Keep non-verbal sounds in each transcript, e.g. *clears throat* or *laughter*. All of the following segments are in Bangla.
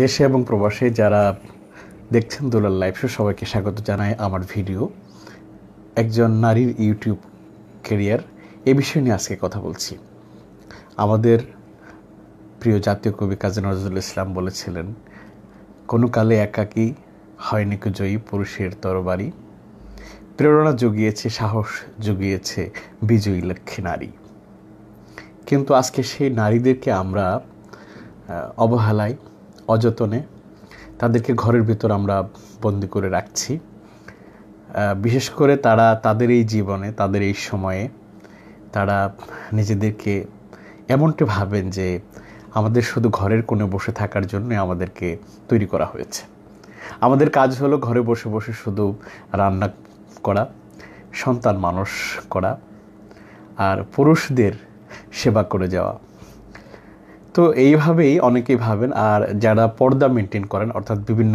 দেশে এবং প্রবাসে যারা দেখছেন দোলার লাইভ শো সবাইকে স্বাগত জানায় আমার ভিডিও একজন নারীর ইউটিউব কেরিয়ার এ বিষয় নিয়ে আজকে কথা বলছি আমাদের প্রিয় জাতীয় কবি কাজী নজরুল ইসলাম বলেছিলেন কোনো কালে একাকী হয়নি জয়ী পুরুষের তরবারি প্রেরণা জুগিয়েছে সাহস জুগিয়েছে বিজয়ী লক্ষ্মী নারী কিন্তু আজকে সেই নারীদেরকে আমরা অবহেলায় অযতনে তাদেরকে ঘরের ভিতর আমরা বন্দি করে রাখছি বিশেষ করে তারা তাদের এই জীবনে তাদের এই সময়ে তারা নিজেদেরকে এমনটা ভাবেন যে আমাদের শুধু ঘরের কোণে বসে থাকার জন্য আমাদেরকে তৈরি করা হয়েছে আমাদের কাজ হলো ঘরে বসে বসে শুধু রান্না করা সন্তান মানুষ করা আর পুরুষদের সেবা করে যাওয়া তো এইভাবেই অনেকেই ভাবেন আর যারা পর্দা মেনটেন করেন অর্থাৎ বিভিন্ন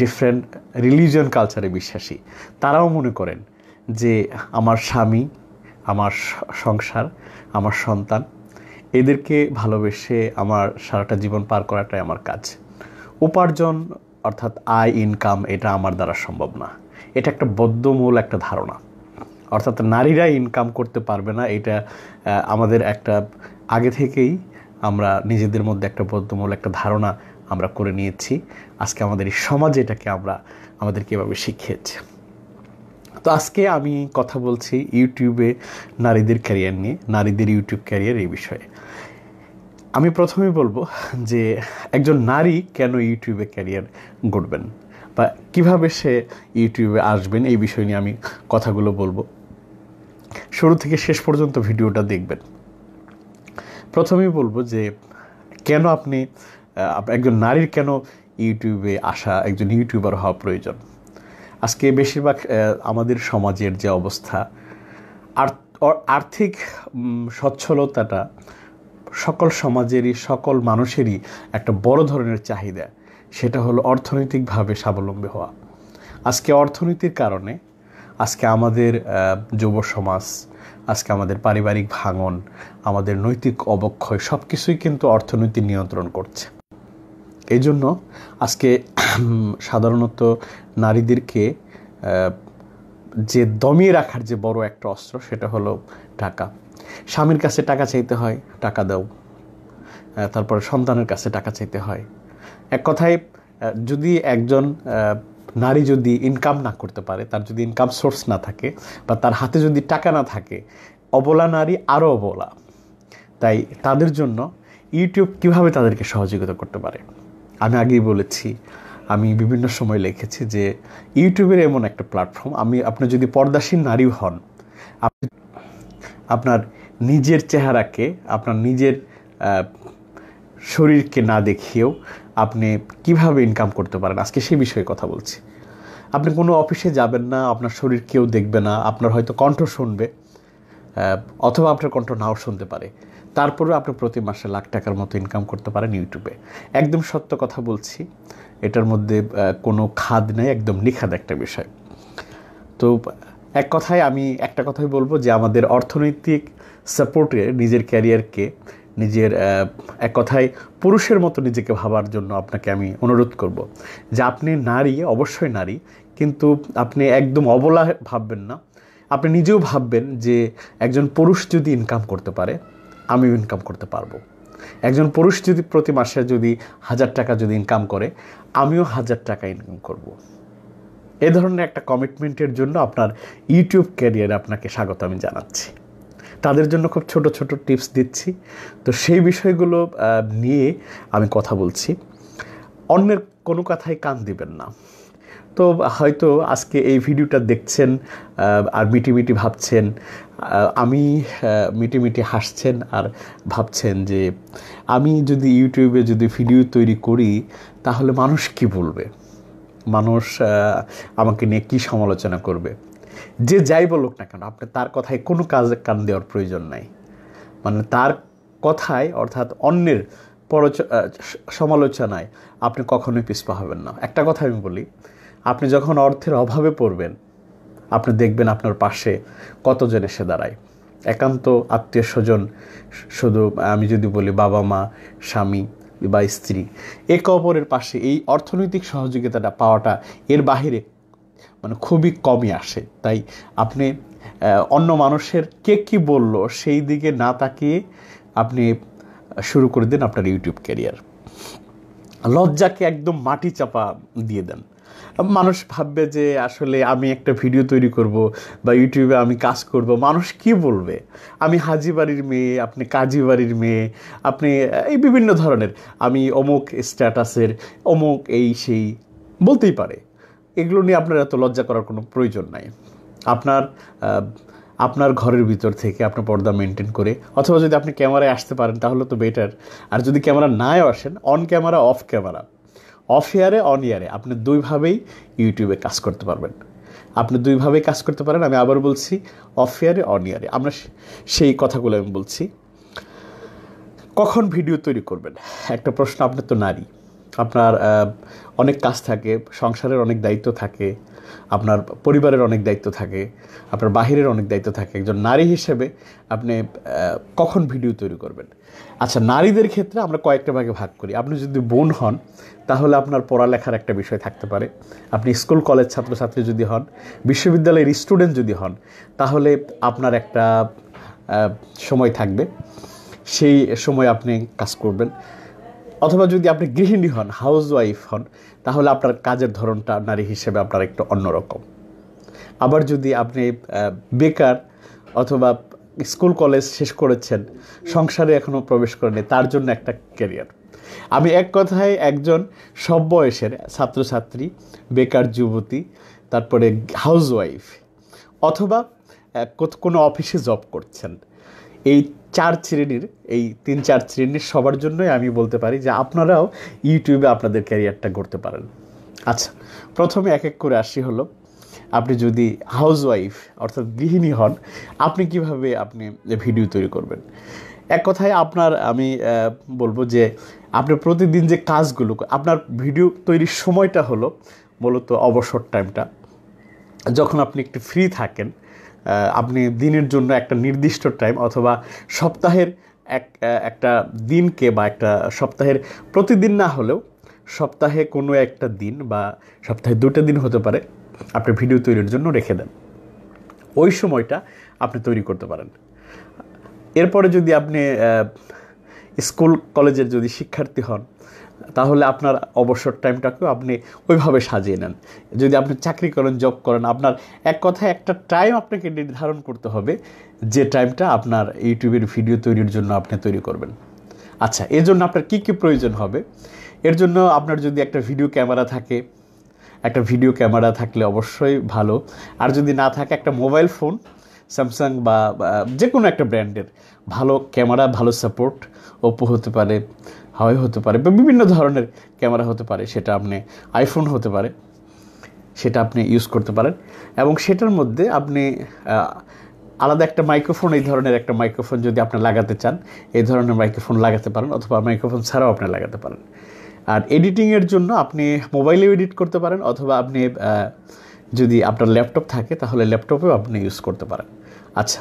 ডিফারেন্ট রিলিজিয়ন কালচারে বিশ্বাসী তারাও মনে করেন যে আমার স্বামী আমার সংসার আমার সন্তান এদেরকে ভালোবেসে আমার সারাটা জীবন পার করাটাই আমার কাজ উপার্জন অর্থাৎ আয় ইনকাম এটা আমার দ্বারা সম্ভব না এটা একটা বদ্ধমূল একটা ধারণা অর্থাৎ নারীরা ইনকাম করতে পারবে না এটা আমাদের একটা আগে থেকেই আমরা নিজেদের মধ্যে একটা বদ্ধমূল একটা ধারণা আমরা করে নিয়েছি আজকে আমাদের এই সমাজে এটাকে আমরা আমাদেরকে এভাবে শিখিয়েছি তো আজকে আমি কথা বলছি ইউটিউবে নারীদের ক্যারিয়ার নিয়ে নারীদের ইউটিউব ক্যারিয়ার এই বিষয়ে আমি প্রথমে বলবো যে একজন নারী কেন ইউটিউবে ক্যারিয়ার গড়বেন বা কিভাবে সে ইউটিউবে আসবেন এই বিষয় নিয়ে আমি কথাগুলো বলবো শুরু থেকে শেষ পর্যন্ত ভিডিওটা দেখবেন প্রথমেই বলবো যে কেন আপনি একজন নারীর কেন ইউটিউবে আসা একজন ইউটিউবার হওয়া প্রয়োজন আজকে বেশিরভাগ আমাদের সমাজের যে অবস্থা আর্থিক সচ্ছলতাটা সকল সমাজেরই সকল মানুষেরই একটা বড় ধরনের চাহিদা সেটা হলো অর্থনৈতিকভাবে স্বাবলম্বী হওয়া আজকে অর্থনীতির কারণে আজকে আমাদের যুব সমাজ আজকে আমাদের পারিবারিক ভাঙন আমাদের নৈতিক অবক্ষয় সব কিছুই কিন্তু অর্থনীতি নিয়ন্ত্রণ করছে এই জন্য আজকে *clears throat* সাধারণত নারীদেরকে যে দমিয়ে রাখার যে বড় একটা অস্ত্র সেটা হলো টাকা স্বামীর কাছে টাকা চাইতে হয় টাকা দাও তারপরে সন্তানের কাছে টাকা চাইতে হয় এক কথায় যদি একজন নারী যদি ইনকাম না করতে পারে তার যদি ইনকাম সোর্স না থাকে বা তার হাতে যদি টাকা না থাকে অবলা নারী আরও অবলা তাই তাদের জন্য ইউটিউব কিভাবে তাদেরকে সহযোগিতা করতে পারে আমি আগেই বলেছি আমি বিভিন্ন সময় লিখেছি যে ইউটিউবের এমন একটা প্ল্যাটফর্ম আমি আপনি যদি পর্দাসীন নারী হন আপনি আপনার নিজের চেহারাকে আপনার নিজের শরীরকে না দেখিয়েও আপনি কিভাবে ইনকাম করতে পারেন আজকে সেই বিষয়ে কথা বলছি আপনি কোনো অফিসে যাবেন না আপনার শরীর কেউ দেখবে না আপনার হয়তো কণ্ঠ শুনবে অথবা আপনার কণ্ঠ নাও শুনতে পারে তারপরেও আপনি প্রতি মাসে লাখ টাকার মতো ইনকাম করতে পারেন ইউটিউবে একদম সত্য কথা বলছি এটার মধ্যে কোনো খাদ নেই একদম নিখাদ একটা বিষয় তো এক কথায় আমি একটা কথাই বলবো যে আমাদের অর্থনৈতিক সাপোর্টে নিজের ক্যারিয়ারকে নিজের এক কথায় পুরুষের মতো নিজেকে ভাবার জন্য আপনাকে আমি অনুরোধ করব। যে আপনি নারী অবশ্যই নারী কিন্তু আপনি একদম অবলা ভাববেন না আপনি নিজেও ভাববেন যে একজন পুরুষ যদি ইনকাম করতে পারে আমিও ইনকাম করতে পারবো একজন পুরুষ যদি প্রতি মাসে যদি হাজার টাকা যদি ইনকাম করে আমিও হাজার টাকা ইনকাম করব। এ ধরনের একটা কমিটমেন্টের জন্য আপনার ইউটিউব ক্যারিয়ারে আপনাকে স্বাগত আমি জানাচ্ছি তাদের জন্য খুব ছোট ছোট টিপস দিচ্ছি তো সেই বিষয়গুলো নিয়ে আমি কথা বলছি অন্যের কোনো কথায় কান দিবেন না তো হয়তো আজকে এই ভিডিওটা দেখছেন আর মিটি মিটি ভাবছেন আমি মিটি মিটি হাসছেন আর ভাবছেন যে আমি যদি ইউটিউবে যদি ভিডিও তৈরি করি তাহলে মানুষ কি বলবে মানুষ আমাকে নিয়ে কী সমালোচনা করবে যে যাই বলুক না কেন আপনি তার কথায় কোনো কাজ কান দেওয়ার প্রয়োজন নাই মানে তার কথায় অর্থাৎ অন্যের পরচ সমালোচনায় আপনি কখনোই পিছপা হবেন না একটা কথা আমি বলি আপনি যখন অর্থের অভাবে পড়বেন আপনি দেখবেন আপনার পাশে কতজন এসে দাঁড়ায় একান্ত আত্মীয় স্বজন শুধু আমি যদি বলি বাবা মা স্বামী বা স্ত্রী একে অপরের পাশে এই অর্থনৈতিক সহযোগিতাটা পাওয়াটা এর বাহিরে মানে খুবই কমই আসে তাই আপনি অন্য মানুষের কে কী বলল সেই দিকে না তাকিয়ে আপনি শুরু করে দিন আপনার ইউটিউব ক্যারিয়ার লজ্জাকে একদম মাটি চাপা দিয়ে দেন মানুষ ভাববে যে আসলে আমি একটা ভিডিও তৈরি করব বা ইউটিউবে আমি কাজ করব মানুষ কি বলবে আমি হাজি বাড়ির মেয়ে আপনি কাজী বাড়ির মেয়ে আপনি এই বিভিন্ন ধরনের আমি অমুক স্ট্যাটাসের অমুক এই সেই বলতেই পারে এগুলো নিয়ে আপনার এত লজ্জা করার কোনো প্রয়োজন নাই আপনার আপনার ঘরের ভিতর থেকে আপনার পর্দা মেনটেন করে অথবা যদি আপনি ক্যামেরায় আসতে পারেন তাহলে তো বেটার আর যদি ক্যামেরা নাই আসেন on camera off camera off ইয়ারে অন ইয়ারে আপনি দুইভাবেই ইউটিউবে কাজ করতে পারবেন আপনি দুইভাবে কাজ করতে পারেন আমি আবার বলছি অফ ইয়ারে অন ইয়ারে আমরা সেই কথাগুলো আমি বলছি কখন ভিডিও তৈরি করবেন একটা প্রশ্ন আপনার তো নারী আপনার অনেক কাজ থাকে সংসারের অনেক দায়িত্ব থাকে আপনার পরিবারের অনেক দায়িত্ব থাকে আপনার বাহিরের অনেক দায়িত্ব থাকে একজন নারী হিসেবে আপনি কখন ভিডিও তৈরি করবেন আচ্ছা নারীদের ক্ষেত্রে আমরা কয়েকটা ভাগে ভাগ করি আপনি যদি বোন হন তাহলে আপনার পড়ালেখার একটা বিষয় থাকতে পারে আপনি স্কুল কলেজ ছাত্রছাত্রী যদি হন বিশ্ববিদ্যালয়ের স্টুডেন্ট যদি হন তাহলে আপনার একটা সময় থাকবে সেই সময় আপনি কাজ করবেন অথবা যদি আপনি গৃহিণী হন হাউস ওয়াইফ হন তাহলে আপনার কাজের ধরনটা নারী হিসেবে আপনার একটু অন্যরকম আবার যদি আপনি বেকার অথবা স্কুল কলেজ শেষ করেছেন সংসারে এখনও প্রবেশ করেনি তার জন্য একটা কেরিয়ার আমি এক কথায় একজন সব বয়সের ছাত্রছাত্রী বেকার যুবতী তারপরে হাউস ওয়াইফ অথবা কোনো অফিসে জব করছেন এই চার শ্রেণীর এই তিন চার শ্রেণীর সবার জন্যই আমি বলতে পারি যে আপনারাও ইউটিউবে আপনাদের ক্যারিয়ারটা করতে পারেন আচ্ছা প্রথমে এক এক করে আসি হলো আপনি যদি হাউসওয়াইফ অর্থাৎ গৃহিণী হন আপনি কিভাবে আপনি ভিডিও তৈরি করবেন এক কথায় আপনার আমি বলবো যে আপনি প্রতিদিন যে কাজগুলো আপনার ভিডিও তৈরির সময়টা হলো মূলত অবসর টাইমটা যখন আপনি একটু ফ্রি থাকেন আপনি দিনের জন্য একটা নির্দিষ্ট টাইম অথবা সপ্তাহের এক একটা দিনকে বা একটা সপ্তাহের প্রতিদিন না হলেও সপ্তাহে কোনো একটা দিন বা সপ্তাহে দুটো দিন হতে পারে আপনি ভিডিও তৈরির জন্য রেখে দেন ওই সময়টা আপনি তৈরি করতে পারেন এরপরে যদি আপনি স্কুল কলেজের যদি শিক্ষার্থী হন তাহলে আপনার অবসর টাইমটাকেও আপনি ওইভাবে সাজিয়ে নেন যদি আপনি চাকরি করেন জব করেন আপনার এক কথায় একটা টাইম আপনাকে নির্ধারণ করতে হবে যে টাইমটা আপনার ইউটিউবের ভিডিও তৈরির জন্য আপনি তৈরি করবেন আচ্ছা এর জন্য আপনার কী কী প্রয়োজন হবে এর জন্য আপনার যদি একটা ভিডিও ক্যামেরা থাকে একটা ভিডিও ক্যামেরা থাকলে অবশ্যই ভালো আর যদি না থাকে একটা মোবাইল ফোন স্যামসাং বা যে কোনো একটা ব্র্যান্ডের ভালো ক্যামেরা ভালো সাপোর্ট ওপো হতে পারে হাওয়াই হতে পারে বা বিভিন্ন ধরনের ক্যামেরা হতে পারে সেটা আপনি আইফোন হতে পারে সেটা আপনি ইউজ করতে পারেন এবং সেটার মধ্যে আপনি আলাদা একটা মাইক্রোফোন এই ধরনের একটা মাইক্রোফোন যদি আপনি লাগাতে চান এই ধরনের মাইক্রোফোন লাগাতে পারেন অথবা মাইক্রোফোন ছাড়াও আপনি লাগাতে পারেন আর এডিটিংয়ের জন্য আপনি মোবাইলেও এডিট করতে পারেন অথবা আপনি যদি আপনার ল্যাপটপ থাকে তাহলে ল্যাপটপেও আপনি ইউজ করতে পারেন আচ্ছা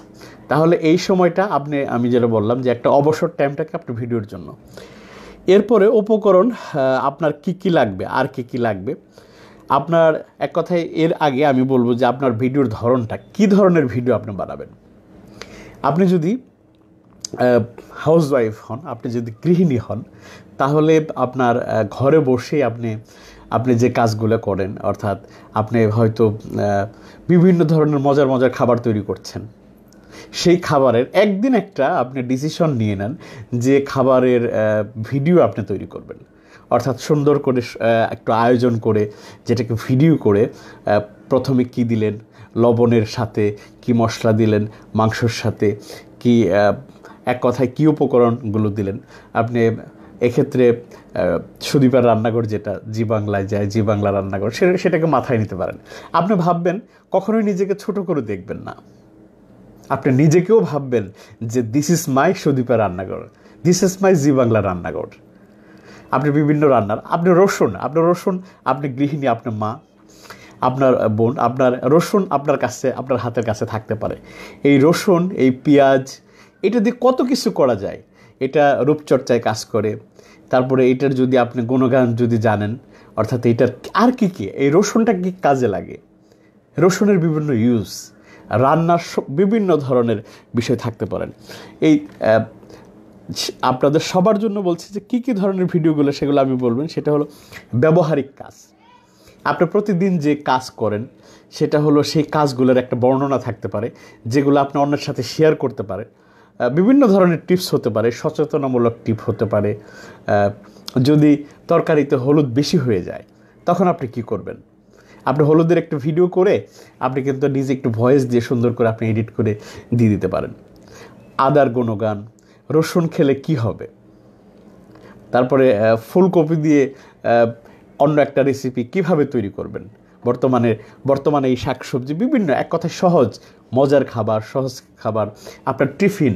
তাহলে এই সময়টা আপনি আমি যেটা বললাম যে একটা অবসর টাইমটাকে আপনি ভিডিওর জন্য এরপরে উপকরণ আপনার কি কি লাগবে আর কি কি লাগবে আপনার এক কথায় এর আগে আমি বলবো যে আপনার ভিডিওর ধরনটা কি ধরনের ভিডিও আপনি বানাবেন আপনি যদি হাউসওয়াইফ হন আপনি যদি গৃহিণী হন তাহলে আপনার ঘরে বসে আপনি আপনি যে কাজগুলো করেন অর্থাৎ আপনি হয়তো বিভিন্ন ধরনের মজার মজার খাবার তৈরি করছেন সেই খাবারের একদিন একটা আপনি ডিসিশন নিয়ে নেন যে খাবারের ভিডিও আপনি তৈরি করবেন অর্থাৎ সুন্দর করে একটু আয়োজন করে যেটাকে ভিডিও করে প্রথমে কি দিলেন লবণের সাথে কি মশলা দিলেন মাংসর সাথে কি এক কথায় কী উপকরণগুলো দিলেন আপনি এক্ষেত্রে সুদীপার রান্নাঘর যেটা জি বাংলায় যায় জি বাংলা রান্নাঘর সেটাকে মাথায় নিতে পারেন আপনি ভাববেন কখনোই নিজেকে ছোট করে দেখবেন না আপনি নিজেকেও ভাববেন যে দিস ইজ মাই সদীপের রান্নাঘর this is my Zee Bangla রান্নাঘর আপনি বিভিন্ন রান্নার আপনি রসুন আপনার রসুন আপনি গৃহিণী আপনার মা আপনার বোন আপনার রসুন আপনার কাছে আপনার হাতের কাছে থাকতে পারে এই রসুন এই পেঁয়াজ এটা দিয়ে কত কিছু করা যায় এটা রূপচর্চায় কাজ করে তারপরে এটার যদি আপনি গুণগান যদি জানেন অর্থাৎ এটার আর কি কী এই রসুনটা কি কাজে লাগে রসুনের বিভিন্ন ইউজ রান্নার বিভিন্ন ধরনের বিষয় থাকতে পারেন এই আপনাদের সবার জন্য বলছি যে কী কী ধরনের ভিডিওগুলো সেগুলো আমি বলবেন সেটা হলো ব্যবহারিক কাজ আপনি প্রতিদিন যে কাজ করেন সেটা হলো সেই কাজগুলোর একটা বর্ণনা থাকতে পারে যেগুলো আপনি অন্যের সাথে শেয়ার করতে পারে বিভিন্ন ধরনের টিপস হতে পারে সচেতনামূলক টিপ হতে পারে যদি তরকারিতে হলুদ বেশি হয়ে যায় তখন আপনি কি করবেন আপনি হলুদের একটা ভিডিও করে আপনি কিন্তু নিজে একটু ভয়েস দিয়ে সুন্দর করে আপনি এডিট করে দিয়ে দিতে পারেন আদার গুণগান রসুন খেলে কি হবে তারপরে ফুলকপি দিয়ে অন্য একটা রেসিপি কিভাবে তৈরি করবেন বর্তমানে বর্তমানে এই শাকসবজি বিভিন্ন এক কথায় সহজ মজার খাবার সহজ খাবার আপনার টিফিন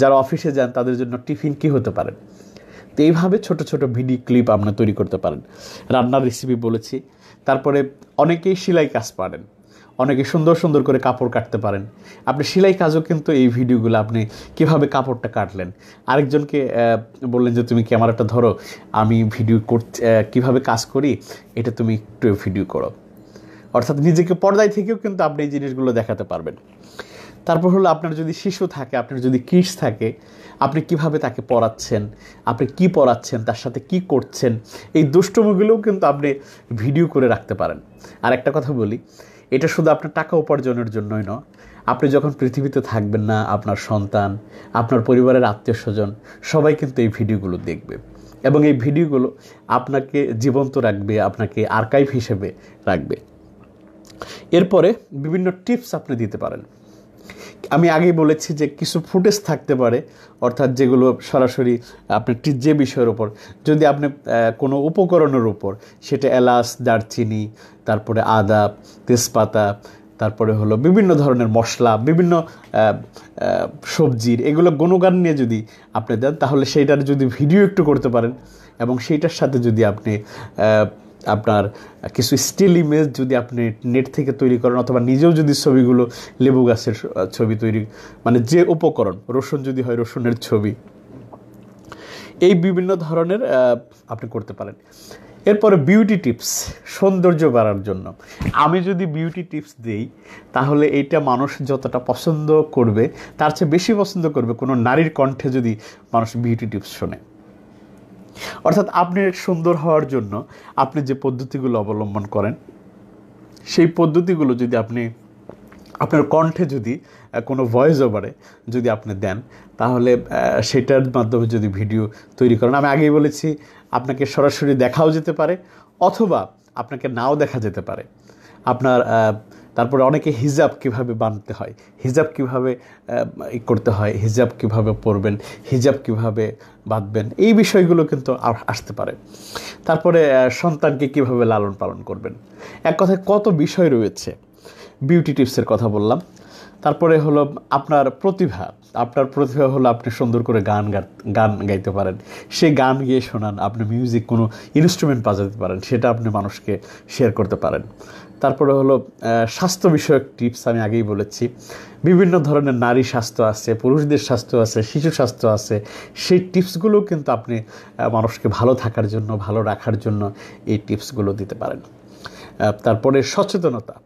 যারা অফিসে যান তাদের জন্য টিফিন কি হতে পারে তো এইভাবে ছোট ছোট ভিডিও ক্লিপ আপনার তৈরি করতে পারেন রান্নার রেসিপি বলেছি তারপরে অনেকেই সেলাই কাজ পারেন অনেকে সুন্দর সুন্দর করে কাপড় কাটতে পারেন আপনি সেলাই কাজও কিন্তু এই ভিডিওগুলো আপনি কিভাবে কাপড়টা কাটলেন আরেকজনকে বললেন যে তুমি ক্যামেরাটা ধরো আমি ভিডিও কর কীভাবে কাজ করি এটা তুমি একটু ভিডিও করো অর্থাৎ নিজেকে পর্দায় থেকেও কিন্তু আপনি এই জিনিসগুলো দেখাতে পারবেন তারপর হলো আপনার যদি শিশু থাকে আপনার যদি কিডস থাকে আপনি কিভাবে তাকে পড়াচ্ছেন আপনি কি পড়াচ্ছেন তার সাথে কি করছেন এই দুষ্টমিগুলোও কিন্তু আপনি ভিডিও করে রাখতে পারেন আর একটা কথা বলি এটা শুধু আপনার টাকা উপার্জনের জন্যই নয় আপনি যখন পৃথিবীতে থাকবেন না আপনার সন্তান আপনার পরিবারের আত্মীয় স্বজন সবাই কিন্তু এই ভিডিওগুলো দেখবে এবং এই ভিডিওগুলো আপনাকে জীবন্ত রাখবে আপনাকে আর্কাইভ হিসেবে রাখবে এরপরে বিভিন্ন টিপস আপনি দিতে পারেন আমি আগেই বলেছি যে কিছু ফুটেজ থাকতে পারে অর্থাৎ যেগুলো সরাসরি আপনার যে বিষয়ের ওপর যদি আপনি কোনো উপকরণের উপর সেটা এলাচ দারচিনি তারপরে আদা তেজপাতা তারপরে হলো বিভিন্ন ধরনের মশলা বিভিন্ন সবজির এগুলো গুণগান নিয়ে যদি আপনি দেন তাহলে সেইটার যদি ভিডিও একটু করতে পারেন এবং সেইটার সাথে যদি আপনি আপনার কিছু স্টিল ইমেজ যদি আপনি নেট থেকে তৈরি করেন অথবা নিজেও যদি ছবিগুলো লেবু গাছের ছবি তৈরি মানে যে উপকরণ রসুন যদি হয় রসুনের ছবি এই বিভিন্ন ধরনের আপনি করতে পারেন এরপরে বিউটি টিপস সৌন্দর্য বাড়ার জন্য আমি যদি বিউটি টিপস দিই তাহলে এইটা মানুষ যতটা পছন্দ করবে তার চেয়ে বেশি পছন্দ করবে কোনো নারীর কণ্ঠে যদি মানুষ বিউটি টিপস শোনে অর্থাৎ আপনি সুন্দর হওয়ার জন্য আপনি যে পদ্ধতিগুলো অবলম্বন করেন সেই পদ্ধতিগুলো যদি আপনি আপনার কণ্ঠে যদি কোনো ভয়েস ওভারে যদি আপনি দেন তাহলে সেটার মাধ্যমে যদি ভিডিও তৈরি করেন আমি আগেই বলেছি আপনাকে সরাসরি দেখাও যেতে পারে অথবা আপনাকে নাও দেখা যেতে পারে আপনার তারপরে অনেকে হিজাব কিভাবে বানতে হয় হিজাব কিভাবে করতে হয় হিজাব কিভাবে পরবেন হিজাব কিভাবে বাঁধবেন এই বিষয়গুলো কিন্তু আসতে পারে তারপরে সন্তানকে কিভাবে লালন পালন করবেন এক কথায় কত বিষয় রয়েছে বিউটি টিপসের কথা বললাম তারপরে হলো আপনার প্রতিভা আপনার প্রতিভা হলো আপনি সুন্দর করে গান গান গাইতে পারেন সে গান গিয়ে শোনান আপনি মিউজিক কোনো ইনস্ট্রুমেন্ট বাজাতে পারেন সেটা আপনি মানুষকে শেয়ার করতে পারেন তারপরে হলো স্বাস্থ্য বিষয়ক টিপস আমি আগেই বলেছি বিভিন্ন ধরনের নারী স্বাস্থ্য আছে পুরুষদের স্বাস্থ্য আছে শিশু স্বাস্থ্য আছে সেই টিপসগুলো কিন্তু আপনি মানুষকে ভালো থাকার জন্য ভালো রাখার জন্য এই টিপসগুলো দিতে পারেন তারপরে সচেতনতা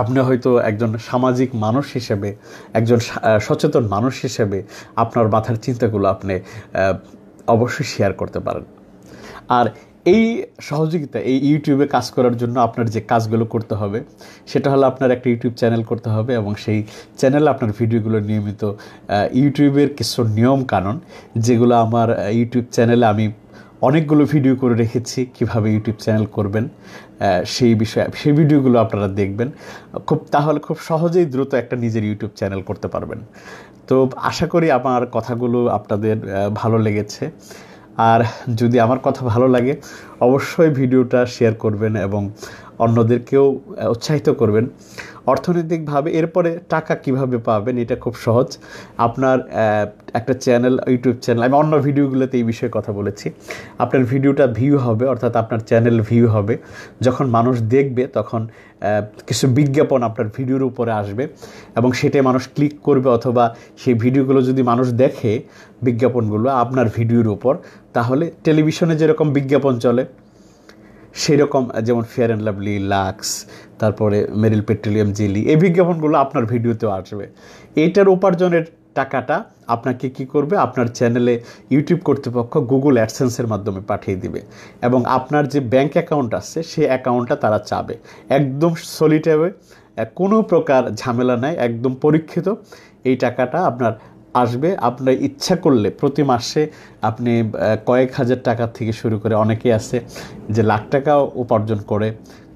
আপনি হয়তো একজন সামাজিক মানুষ হিসেবে একজন সচেতন মানুষ হিসেবে আপনার মাথার চিন্তাগুলো আপনি অবশ্যই শেয়ার করতে পারেন আর এই সহযোগিতা এই ইউটিউবে কাজ করার জন্য আপনার যে কাজগুলো করতে হবে সেটা হলো আপনার একটা ইউটিউব চ্যানেল করতে হবে এবং সেই চ্যানেলে আপনার ভিডিওগুলো নিয়মিত ইউটিউবের কিছু নিয়ম কানুন যেগুলো আমার ইউটিউব চ্যানেলে আমি অনেকগুলো ভিডিও করে রেখেছি কিভাবে ইউটিউব চ্যানেল করবেন সেই বিষয়ে সেই ভিডিওগুলো আপনারা দেখবেন খুব তাহলে খুব সহজেই দ্রুত একটা নিজের ইউটিউব চ্যানেল করতে পারবেন তো আশা করি আমার কথাগুলো আপনাদের ভালো লেগেছে আর যদি আমার কথা ভালো লাগে অবশ্যই ভিডিওটা শেয়ার করবেন এবং অন্যদেরকেও উৎসাহিত করবেন অর্থনৈতিকভাবে এরপরে টাকা কিভাবে পাবেন এটা খুব সহজ আপনার একটা চ্যানেল ইউটিউব চ্যানেল আমি অন্য ভিডিওগুলোতে এই বিষয়ে কথা বলেছি আপনার ভিডিওটা ভিউ হবে অর্থাৎ আপনার চ্যানেল ভিউ হবে যখন মানুষ দেখবে তখন কিছু বিজ্ঞাপন আপনার ভিডিওর উপরে আসবে এবং সেটাই মানুষ ক্লিক করবে অথবা সেই ভিডিওগুলো যদি মানুষ দেখে বিজ্ঞাপনগুলো আপনার ভিডিওর উপর তাহলে টেলিভিশনে যেরকম বিজ্ঞাপন চলে সেই রকম যেমন ফেয়ার অ্যান্ড লাভলি লাক্স তারপরে মেরিল পেট্রোলিয়াম জেলি এই বিজ্ঞাপনগুলো আপনার ভিডিওতেও আসবে এইটার উপার্জনের টাকাটা আপনাকে কি করবে আপনার চ্যানেলে ইউটিউব কর্তৃপক্ষ গুগল অ্যাডসেন্সের মাধ্যমে পাঠিয়ে দিবে এবং আপনার যে ব্যাংক অ্যাকাউন্ট আছে সেই অ্যাকাউন্টটা তারা চাবে একদম সলিটেবে কোনো প্রকার ঝামেলা নাই একদম পরীক্ষিত এই টাকাটা আপনার আসবে আপনার ইচ্ছা করলে প্রতি মাসে আপনি কয়েক হাজার টাকা থেকে শুরু করে অনেকেই আছে যে লাখ টাকাও উপার্জন করে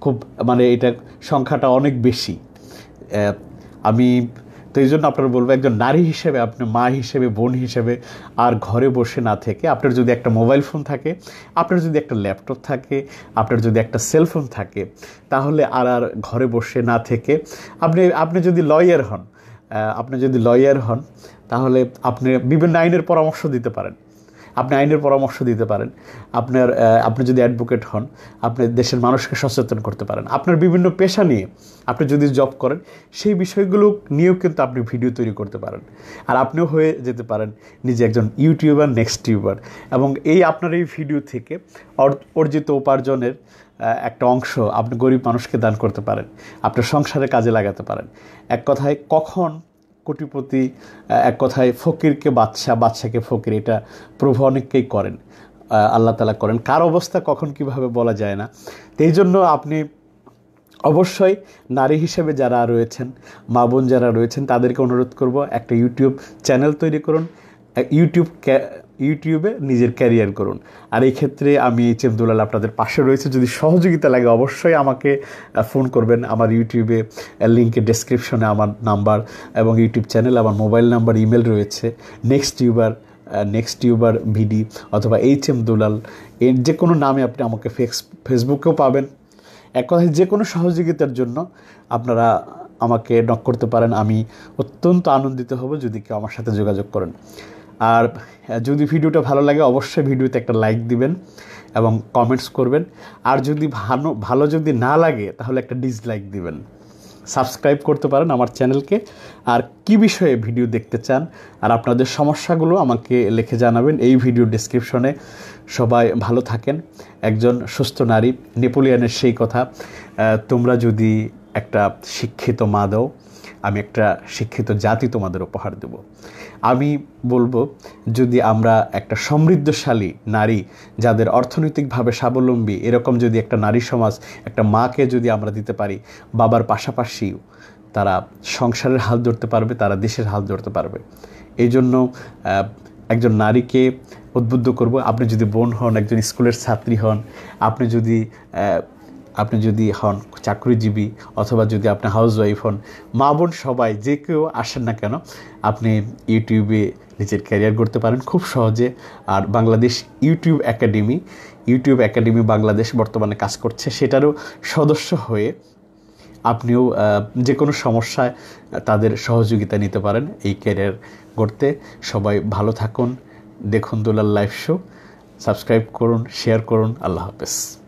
খুব মানে এটা সংখ্যাটা অনেক বেশি আমি তো এই জন্য আপনার বলবো একজন নারী হিসেবে আপনি মা হিসেবে বোন হিসেবে আর ঘরে বসে না থেকে আপনার যদি একটা মোবাইল ফোন থাকে আপনার যদি একটা ল্যাপটপ থাকে আপনার যদি একটা সেলফোন থাকে তাহলে আর আর ঘরে বসে না থেকে আপনি আপনি যদি লয়ার হন আপনি যদি লয়ার হন তাহলে আপনি বিভিন্ন আইনের পরামর্শ দিতে পারেন আপনি আইনের পরামর্শ দিতে পারেন আপনার আপনি যদি অ্যাডভোকেট হন আপনি দেশের মানুষকে সচেতন করতে পারেন আপনার বিভিন্ন পেশা নিয়ে আপনি যদি জব করেন সেই বিষয়গুলো নিয়েও কিন্তু আপনি ভিডিও তৈরি করতে পারেন আর আপনিও হয়ে যেতে পারেন নিজে একজন ইউটিউবার নেক্সট ইউবার এবং এই আপনার এই ভিডিও থেকে অর্জিত উপার্জনের একটা অংশ আপনি গরিব মানুষকে দান করতে পারেন আপনার সংসারে কাজে লাগাতে পারেন এক কথায় কখন কোটিপতি এক কথায় ফকিরকে বাদশাহ বাদশাকে ফকির এটা প্রভু অনেককেই করেন আল্লাহ তালা করেন কার অবস্থা কখন কিভাবে বলা যায় না এই জন্য আপনি অবশ্যই নারী হিসেবে যারা রয়েছেন মা বোন যারা রয়েছেন তাদেরকে অনুরোধ করব একটা ইউটিউব চ্যানেল তৈরি করুন ইউটিউব ইউটিউবে নিজের ক্যারিয়ার করুন আর এই ক্ষেত্রে আমি এইচ এফ দুলাল আপনাদের পাশে রয়েছে যদি সহযোগিতা লাগে অবশ্যই আমাকে ফোন করবেন আমার ইউটিউবে লিঙ্কে ডেসক্রিপশনে আমার নাম্বার এবং ইউটিউব চ্যানেল আমার মোবাইল নাম্বার ইমেল রয়েছে নেক্সট ইউবার নেক্সট ইউবার ভিডি অথবা এইচ এম দুলাল এর যে কোনো নামে আপনি আমাকে ফেসবুকেও পাবেন এক কথায় যে কোনো সহযোগিতার জন্য আপনারা আমাকে নক করতে পারেন আমি অত্যন্ত আনন্দিত হব যদি কেউ আমার সাথে যোগাযোগ করেন আর যদি ভিডিওটা ভালো লাগে অবশ্যই ভিডিওতে একটা লাইক দিবেন এবং কমেন্টস করবেন আর যদি ভালো ভালো যদি না লাগে তাহলে একটা ডিসলাইক দিবেন সাবস্ক্রাইব করতে পারেন আমার চ্যানেলকে আর কি বিষয়ে ভিডিও দেখতে চান আর আপনাদের সমস্যাগুলো আমাকে লিখে জানাবেন এই ভিডিও ডিসক্রিপশনে সবাই ভালো থাকেন একজন সুস্থ নারী নেপোলিয়ানের সেই কথা তোমরা যদি একটা শিক্ষিত মা দাও আমি একটা শিক্ষিত জাতি তোমাদের উপহার দেবো আমি বলবো যদি আমরা একটা সমৃদ্ধশালী নারী যাদের অর্থনৈতিকভাবে স্বাবলম্বী এরকম যদি একটা নারী সমাজ একটা মাকে যদি আমরা দিতে পারি বাবার পাশাপাশি তারা সংসারের হাল ধরতে পারবে তারা দেশের হাল ধরতে পারবে এই জন্য একজন নারীকে উদ্বুদ্ধ করব আপনি যদি বোন হন একজন স্কুলের ছাত্রী হন আপনি যদি আপনি যদি হন চাকরিজীবী অথবা যদি আপনি হাউসওয়াইফ হন মা বোন সবাই যে কেউ আসেন না কেন আপনি ইউটিউবে নিজের ক্যারিয়ার করতে পারেন খুব সহজে আর Bangladesh YouTube academy YouTube academy Bangladesh বর্তমানে কাজ করছে সেটারও সদস্য হয়ে আপনিও যে কোনো সমস্যায় তাদের সহযোগিতা নিতে পারেন এই ক্যারিয়ার করতে সবাই ভালো থাকুন দেখুন দোলার লাইভ শো সাবস্ক্রাইব করুন শেয়ার করুন আল্লাহ হাফেজ